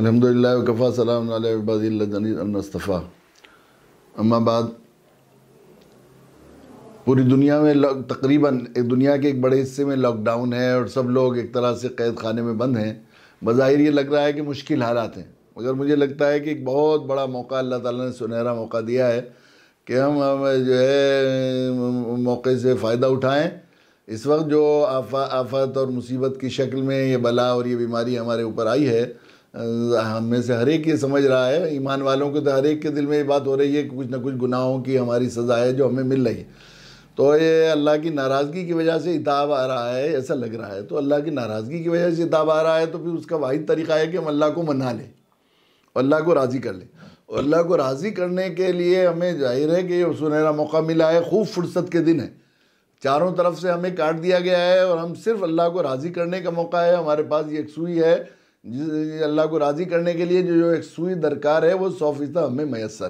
الحمد للہ وقف صلاح بادفیٰ اللہ بعد پوری دنیا میں تقریباً دنیا کے ایک بڑے حصے میں لاک ڈاؤن ہے اور سب لوگ ایک طرح سے قید خانے میں بند ہیں بظاہر یہ لگ رہا ہے کہ مشکل حالات ہیں مگر مجھے لگتا ہے کہ ایک بہت بڑا موقع اللہ تعالیٰ نے سنہرا موقع دیا ہے کہ ہمیں جو ہے موقع سے فائدہ اٹھائیں اس وقت جو آفات اور مصیبت کی شکل میں یہ بلا اور یہ بیماری ہمارے اوپر آئی ہے ہم میں سے ہر ایک یہ سمجھ رہا ہے ایمان والوں کے تو ہر ایک کے دل میں یہ بات ہو رہی ہے کہ کچھ نہ کچھ گناہوں کی ہماری سزا ہے جو ہمیں مل رہی ہے تو یہ اللہ کی ناراضگی کی وجہ سے اتاب آ رہا ہے ایسا لگ رہا ہے تو اللہ کی ناراضگی کی وجہ سے اتاب آ رہا ہے تو پھر اس کا واحد طریقہ ہے کہ ہم اللہ کو منا لیں اور اللہ کو راضی کر لیں اور اللہ کو راضی کرنے کے لیے ہمیں ظاہر ہے کہ یہ سنہرا موقع ملا ہے خوب فرصت کے دن ہے چاروں طرف سے ہمیں کاٹ دیا گیا ہے اور ہم صرف اللہ کو راضی کرنے کا موقع ہے ہمارے پاس یہ سوئی ہے اللہ کو راضی کرنے کے لیے جو جو ایک سوئی درکار ہے وہ سو فیصدہ ہمیں میسر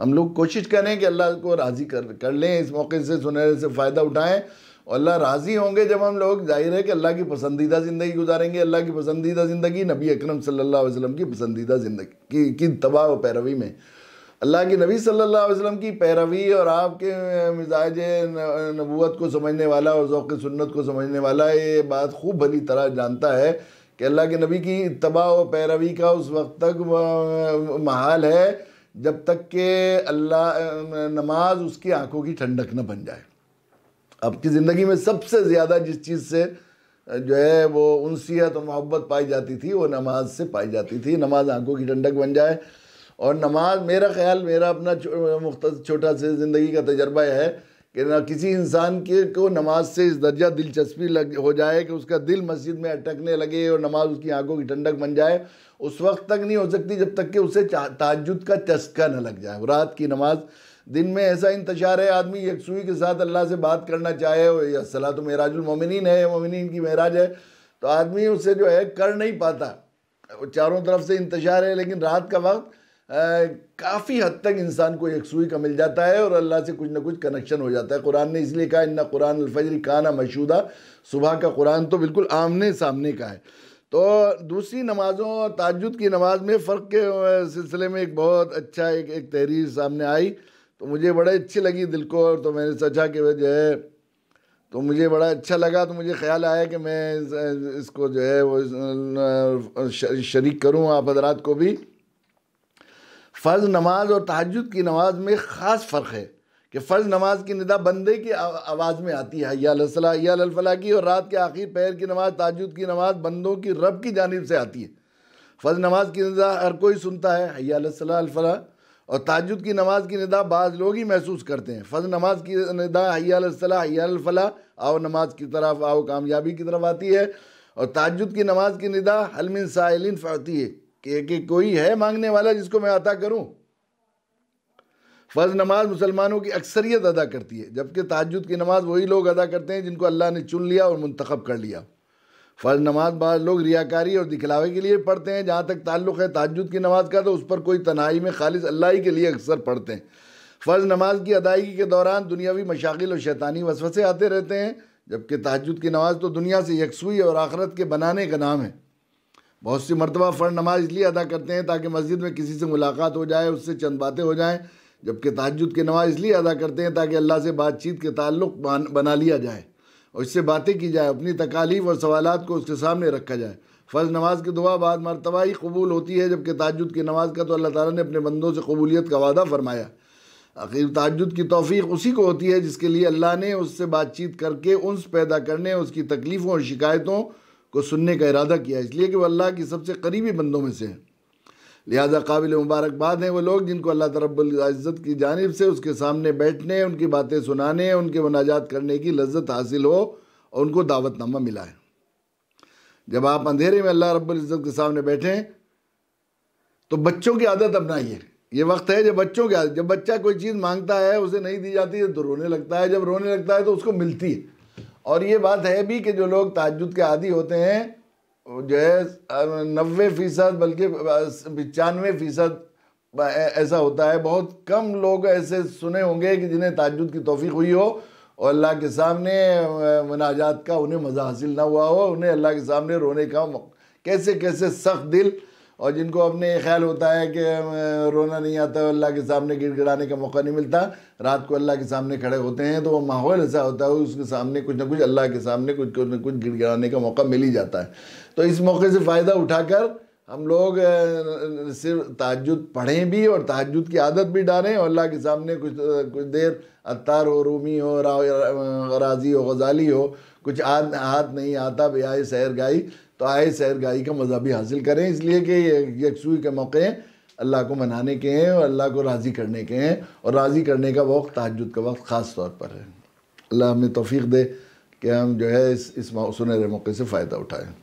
ہم لوگ کوشش کریں کہ اللہ کو راضی کر کر لیں اس موقع سے سنہرے سے فائدہ اٹھائیں اور اللہ راضی ہوں گے جب ہم لوگ ظاہر ہے کہ اللہ کی پسندیدہ زندگی گزاریں گے اللہ کی پسندیدہ زندگی نبی اکرم صلی اللہ علیہ وسلم کی پسندیدہ زندگی کی کی تباہ و پیروی میں اللہ کے نبی صلی اللہ علیہ وسلم کی پیروی اور آپ کے مزاج نبوت کو سمجھنے والا اور ذوق سنت کو سمجھنے والا یہ بات خوب بھلی طرح جانتا ہے کہ اللہ کے نبی کی اتباع و پیروی کا اس وقت تک محال ہے جب تک کہ اللہ نماز اس کی آنکھوں کی ٹھنڈک نہ بن جائے اب کی زندگی میں سب سے زیادہ جس چیز سے جو ہے وہ انسیت اور محبت پائی جاتی تھی وہ نماز سے پائی جاتی تھی نماز آنکھوں کی ٹھنڈک بن جائے اور نماز میرا خیال میرا اپنا مختص چھوٹا سے زندگی کا تجربہ ہے کہ کسی انسان کے کو نماز سے اس درجہ دلچسپی لگ ہو جائے کہ اس کا دل مسجد میں اٹکنے لگے اور نماز اس کی آنکھوں کی ٹھنڈک بن جائے اس وقت تک نہیں ہو سکتی جب تک کہ اسے تاجد کا چسکا نہ لگ جائے رات کی نماز دن میں ایسا انتشار ہے آدمی یکسوئی کے ساتھ اللہ سے بات کرنا چاہے اصلاح تو محراج المومنین ہے مومنین کی معراج ہے تو آدمی اسے جو ہے کر نہیں پاتا چاروں طرف سے انتشار ہے لیکن رات کا وقت کافی حد تک انسان کو ایک سوئی کا مل جاتا ہے اور اللہ سے کچھ نہ کچھ کنیکشن ہو جاتا ہے قرآن نے اس لیے کہا ان قرآن الفجر کانا مشہودہ صبح کا قرآن تو بالکل آمنے سامنے کا ہے تو دوسری نمازوں اور تاجد کی نماز میں فرق کے سلسلے میں ایک بہت اچھا ایک ایک تحریر سامنے آئی تو مجھے بڑے اچھی لگی دل کو اور تو میں نے سوچا کہ وہ جو ہے تو مجھے بڑا اچھا لگا تو مجھے خیال آیا کہ میں اس کو جو ہے وہ شریک کروں آپ حضرات کو بھی فرض نماز اور تحجد کی نماز میں خاص فرق ہے کہ فرض نماز کی ندا بندے کی آواز میں آتی ہے یا علیہ یا الفلاح کی اور رات کے آخری پیر کی نماز تاجد کی نماز بندوں کی رب کی جانب سے آتی ہے فرض نماز کی ندا ہر کوئی سنتا ہے حیا علیہ صلی اللہ الفلاح اور تاجد کی نماز کی ندا بعض لوگ ہی محسوس کرتے ہیں فرض نماز کی ندا حیا حیا الفلاح آؤ نماز کی طرف آؤ کامیابی کی طرف آتی ہے اور تاجد کی نماز کی ندا حلمن سائلین علنف ہے کہ ایک کوئی ہے مانگنے والا جس کو میں عطا کروں فرض نماز مسلمانوں کی اکثریت ادا کرتی ہے جبکہ تاجد کی نماز وہی لوگ ادا کرتے ہیں جن کو اللہ نے چن لیا اور منتخب کر لیا فرض نماز بعض لوگ ریاکاری اور دکھلاوے کے لیے پڑھتے ہیں جہاں تک تعلق ہے تاجد کی نماز کا تو اس پر کوئی تنہائی میں خالص اللہ ہی کے لیے اکثر پڑھتے ہیں فرض نماز کی ادائیگی کے دوران دنیاوی مشاغل اور شیطانی وسوسے آتے رہتے ہیں جبکہ تحجد کی نماز تو دنیا سے یکسوئی اور آخرت کے بنانے کا نام ہے بہت سی مرتبہ فرض نماز اس لیے ادا کرتے ہیں تاکہ مسجد میں کسی سے ملاقات ہو جائے اس سے چند باتیں ہو جائیں جبکہ تحجد کی نماز اس لیے ادا کرتے ہیں تاکہ اللہ سے بات چیت کے تعلق بنا لیا جائے اور اس سے باتیں کی جائے اپنی تکالیف اور سوالات کو اس کے سامنے رکھا جائے فرض نماز کی دعا بعد مرتبہ ہی قبول ہوتی ہے جبکہ کہ تاجد کی نماز کا تو اللہ تعالیٰ نے اپنے بندوں سے قبولیت کا وعدہ فرمایا اخیر تعجد کی توفیق اسی کو ہوتی ہے جس کے لیے اللہ نے اس سے بات چیت کر کے انس پیدا کرنے اس کی تکلیفوں اور شکایتوں کو سننے کا ارادہ کیا اس لیے کہ وہ اللہ کی سب سے قریبی بندوں میں سے ہیں لہذا قابل مبارکباد ہیں وہ لوگ جن کو اللہ ترب العزت کی جانب سے اس کے سامنے بیٹھنے ان کی باتیں سنانے ان کے مناجات کرنے کی لذت حاصل ہو اور ان کو دعوت نامہ ملا ہے جب آپ اندھیرے میں اللہ رب العزت کے سامنے بیٹھیں تو بچوں کی عادت اپنائیے یہ وقت ہے جب بچوں کی عادت جب بچہ کوئی چیز مانگتا ہے اسے نہیں دی جاتی ہے تو رونے لگتا ہے جب رونے لگتا ہے تو اس کو ملتی ہے اور یہ بات ہے بھی کہ جو لوگ تاجد کے عادی ہوتے ہیں جو ہے نوے فیصد بلکہ پچانوے فیصد ایسا ہوتا ہے بہت کم لوگ ایسے سنے ہوں گے کہ جنہیں تاجد کی توفیق ہوئی ہو اور اللہ کے سامنے مناجات کا انہیں مزہ حاصل نہ ہوا ہو انہیں اللہ کے سامنے رونے کا کیسے کیسے سخت دل اور جن کو اپنے یہ خیال ہوتا ہے کہ رونا نہیں آتا اللہ کے سامنے گڑ گڑانے کا موقع نہیں ملتا رات کو اللہ کے سامنے کھڑے ہوتے ہیں تو وہ ماحول ایسا ہوتا ہے اس کے سامنے کچھ نہ کچھ اللہ کے سامنے کچھ کچھ نہ کچھ گڑ گڑانے کا موقع مل ہی جاتا ہے تو اس موقع سے فائدہ اٹھا کر ہم لوگ صرف تحجد پڑھیں بھی اور تحجد کی عادت بھی ڈالیں اور اللہ کے سامنے کچھ کچھ دیر اتار ہو رومی ہو راضی ہو غزالی ہو کچھ ہاتھ نہیں آتا بے آئے سیر گائی تو آئے سیر گاہی کا مزہ بھی حاصل کریں اس لیے کہ یہ یکسوئی کے ہیں اللہ کو منانے کے ہیں اور اللہ کو راضی کرنے کے ہیں اور راضی کرنے کا وقت تحجد کا وقت خاص طور پر ہے اللہ ہمیں توفیق دے کہ ہم جو ہے اس اس سنہرے موقع سے فائدہ اٹھائیں